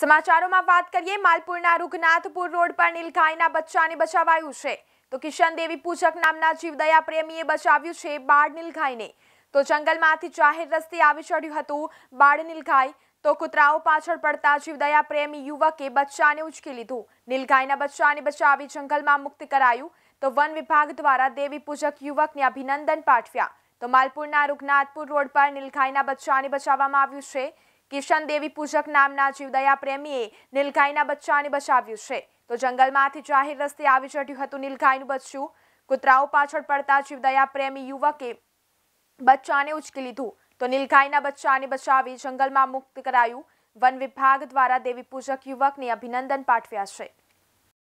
સમાચારોમાં વાત કરીએ માલપુરના રૂગનાથપુર રોડ પર નીલગાયના બચ્ચાને બચાવાયું છે તો કિશન દેવી પૂજક નામના જીવદયા પ્રેમીએ બચાવ્યું છે બાળ નીલગાયને તો જંગલમાંથી જાહેર રસ્તે આવી ચડ્યું હતું બાળ નીલગાય તો કૂતરાઓ પાછળ પડતા જીવદયા પ્રેમી યુવકે બચ્ચાને ઉચકી લીધું નીલગાયના બચ્ચાને બચાવી જંગલમાં મુક્ત કરાયું તો વન વિભાગ દ્વારા દેવી પૂજક યુવકને અભિનંદન પાઠવ્યા તો માલપુરના રૂગનાથપુર રોડ પર નીલગાયના બચ્ચાને બચાવવામાં આવ્યું છે કિશન દેવી પૂજક નામના જીવદયા પ્રેમીએ નીલગાયના બચ્ચાને બચાવ્યું છે તો જંગલમાંથી જાહેર રસ્તે આવી ચઢ્યું હતું નીલગાયનું બચ્ચું કૂતરાઓ પાછળ પડતા જીવદયા પ્રેમી યુવકે બચ્ચાને ઉચકી લીધું તો નીલગાયના બચ્ચાને બચાવી જંગલમાં મુક્ત કરાયું વન વિભાગ દ્વારા દેવી પૂજક યુવકને અભિનંદન પાઠવ્યા છે